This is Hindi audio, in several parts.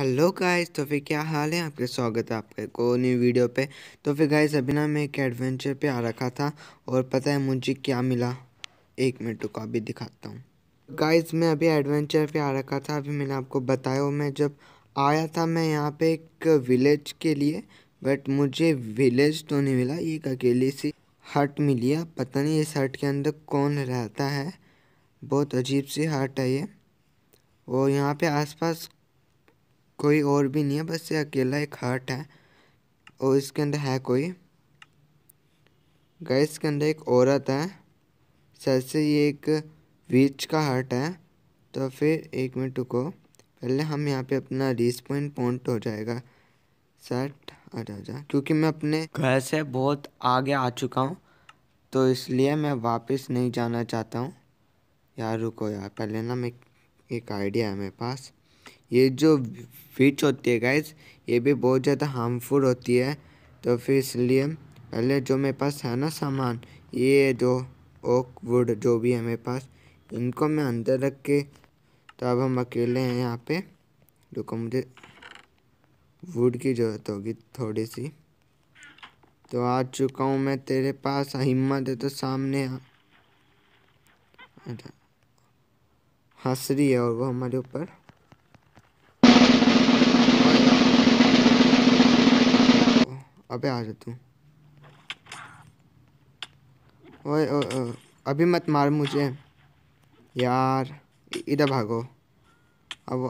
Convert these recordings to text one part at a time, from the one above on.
हेलो गाइस तो फिर क्या हाल है आपके स्वागत है आपके को न्यू वीडियो पे तो फिर गाइस अभी ना मैं एक एडवेंचर पे आ रखा था और पता है मुझे क्या मिला एक मिनट को अभी दिखाता हूँ गाइस मैं अभी एडवेंचर पे आ रखा था अभी मैंने आपको बताया मैं जब आया था मैं यहाँ पे एक विलेज के लिए बट मुझे विलेज तो नहीं मिला एक अकेली सी हट मिली है पता नहीं इस हट के अंदर कौन रहता है बहुत अजीब सी हट है ये और यहाँ पे आसपास कोई और भी नहीं है बस ये अकेला एक हार्ट है और इसके अंदर है कोई गैस के अंदर एक औरत है सर से ये एक वीच का हार्ट है तो फिर एक मिनट रुको पहले हम यहाँ पे अपना रीस पॉइंट पॉइंट हो जाएगा सेट आ जा जा क्योंकि मैं अपने घर से बहुत आगे आ चुका हूँ तो इसलिए मैं वापस नहीं जाना चाहता हूँ यार रुको यार पहले ना मैं एक आइडिया है मेरे पास ये जो फिट होती है गाइस ये भी बहुत ज़्यादा हार्मफुल होती है तो फिर इसलिए पहले जो मेरे पास है ना सामान ये जो ओक वुड जो भी है मेरे पास इनको मैं अंदर रख के तो अब हम अकेले हैं यहाँ पे देखो मुझे वुड की ज़रूरत होगी थोड़ी सी तो आ चुका हूँ मैं तेरे पास हिम्मत है तो सामने अच्छा, हंस रही है और वो हमारे ऊपर अबे आ जा तू ओए ओ, ओ, अभी मत मार मुझे यार इधर भागो अब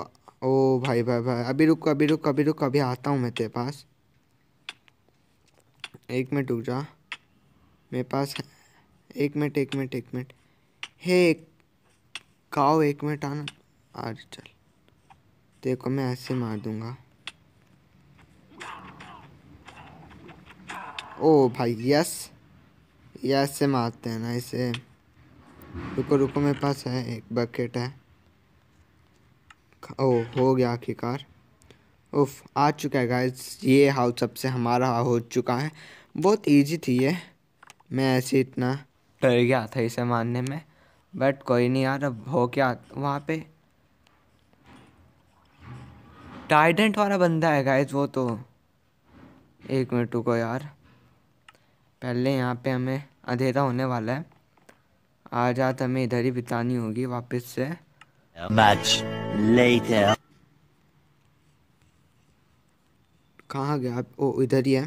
ओ भाई भाई भाई अभी रुक अभी रुक अभी रुक अभी आता हूँ मैं तेरे पास एक मिनट रुक जा मेरे पास एक मिनट एक मिनट एक मिनट हे गाओ एक मिनट आना आज चल देखो मैं ऐसे मार दूँगा ओ भाई यस यस से मारते हैं ना इसे रुको रुको मेरे पास है एक बकेट है ओ हो गया आखिरकार उफ आ चुका है गाइस ये हाउस सबसे हमारा हो चुका है बहुत इजी थी ये मैं ऐसे इतना डर गया था इसे मारने में बट कोई नहीं यार अब हो क्या वहाँ पे टाइडेंट वाला बंदा है गाइस वो तो एक मिनट रुको यार पहले यहाँ पे हमें अंधेरा होने वाला है आज रात हमें इधर ही बितानी होगी वापस से मैच लेटर कहाँ गया ओ इधर ही है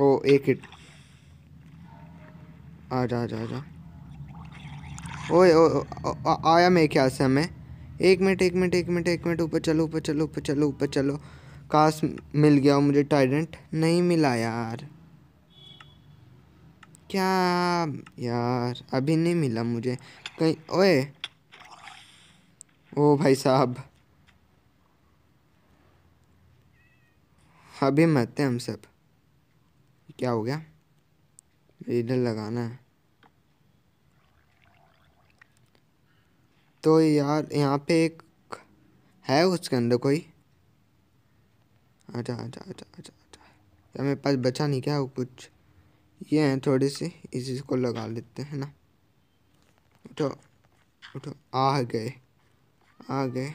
ओ एक हिट आ जा जा जा ओए ओ, ओ, ओ, आया मेरे क्या से हमें एक मिनट एक मिनट एक मिनट एक मिनट ऊपर चलो ऊपर चलो ऊपर चलो ऊपर चलो काश मिल गया मुझे टाइडेंट नहीं मिला यार क्या यार अभी नहीं मिला मुझे कहीं ओए ओ भाई साहब अभी मरते हम सब क्या हो गया इधर लगाना है तो यार यहाँ पे एक है उसके अंदर कोई अच्छा अच्छा अच्छा अच्छा अच्छा यार मेरे पास बचा नहीं क्या वो कुछ ये हैं थोड़े से इसी को लगा लेते हैं ना उठो उठो आ गए आ गए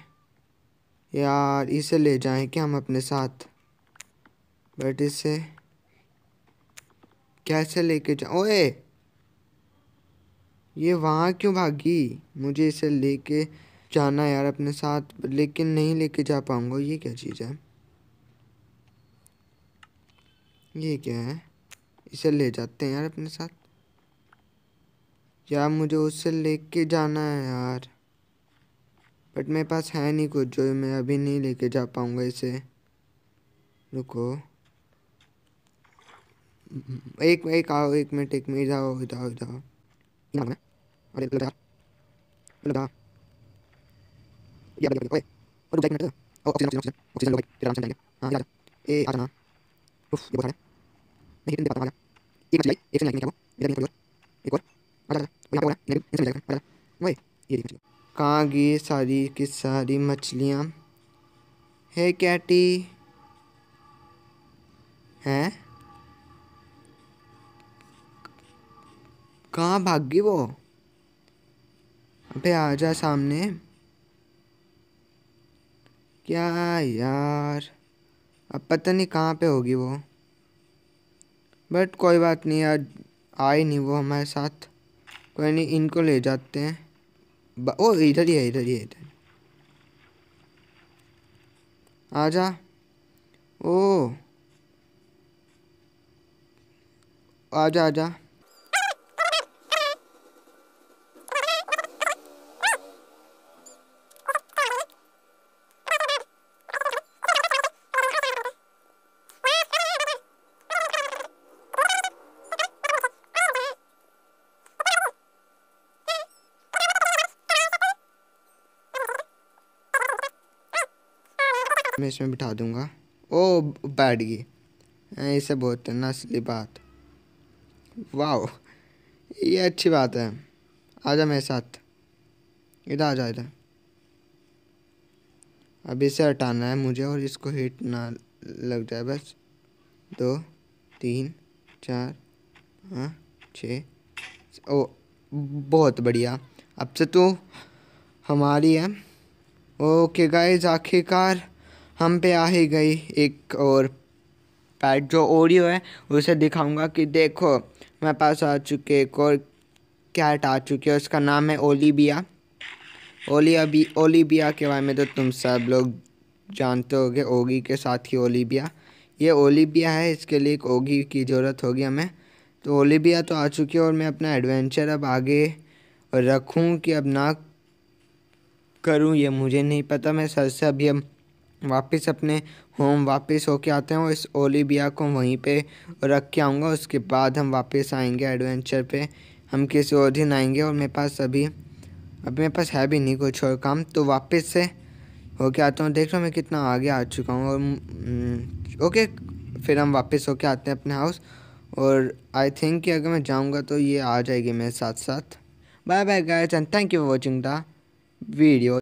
यार इसे ले जाएं क्या हम अपने साथ बट इसे कैसे लेके जाए ओए ये वहाँ क्यों भागी मुझे इसे लेके जाना यार अपने साथ लेकिन नहीं लेके जा पाऊँगा ये क्या चीज़ है ये क्या है इसे ले जाते हैं यार अपने साथ यार मुझे उससे लेके जाना है यार बट मेरे पास है नहीं कुछ जो मैं अभी नहीं लेके जा पाऊँगा इसे रुको एक एक आओ एक मिनट एक मिनट जाओ जाओ जाओ अरे ये बढ़िया ओए और मिनट ऑक्सीजन ऑक्सीजन ऑक्सीजन लो भाई आराम से जाएंगे हां जा ए आ जाना उफ ये बहुत नहीं एक एक नहीं क्या वो इधर एक और आ जा जा जाएगा ओए ये कहाँ गई सारी की सारी मछलियाँ हे कैटी हैं कहाँ भाग गई वो पे आ जा सामने क्या यार अब पता नहीं कहाँ पे होगी वो बट कोई बात नहीं यार आए नहीं वो हमारे साथ कोई नहीं इनको ले जाते हैं ओ इधर ही है इधर ही है इधर आ जा ओ आ जा आ जा मैं इसमें बिठा दूंगा ओ बैठ गई ऐसे बहुत है नस्ली बात वाह ये अच्छी बात है आजा मेरे साथ इधर आ जा इधर अब इसे हटाना है मुझे और इसको हिट ना लग जाए बस दो तीन चार पाँच छः ओ बहुत बढ़िया अब से तो हमारी है ओके गाइस आखिरकार हम पे आ ही गई एक और पैड जो ओरियो है उसे दिखाऊंगा कि देखो मैं पास आ चुके एक और कैट आ चुकी है उसका नाम है ओलीबिया ओलिया भी ओलीबिया के बारे में तो तुम सब लोग जानते होगे ओगी के साथ ही ओलीबिया ये ओलीबिया है इसके लिए एक ओगी की ज़रूरत होगी हमें तो ओलीबिया तो आ चुकी है और मैं अपना एडवेंचर अब आगे रखूँ कि अब ना करूँ ये मुझे नहीं पता मैं सर से अभी अब वापस अपने होम वापस होके आते हैं और इस ओलिबिया को वहीं पे रख के आऊँगा उसके बाद हम वापस आएंगे एडवेंचर पे हम किसी और दिन आएंगे और मेरे पास अभी अब मेरे पास है भी नहीं कुछ और काम तो वापस से होके आता हूँ देख लो मैं कितना आगे आ चुका हूँ और हम्म, ओके फिर हम वापस होके आते हैं अपने हाउस और आई थिंक कि अगर मैं जाऊँगा तो ये आ जाएगी मेरे साथ साथ bye bye guys and thank you for watching the video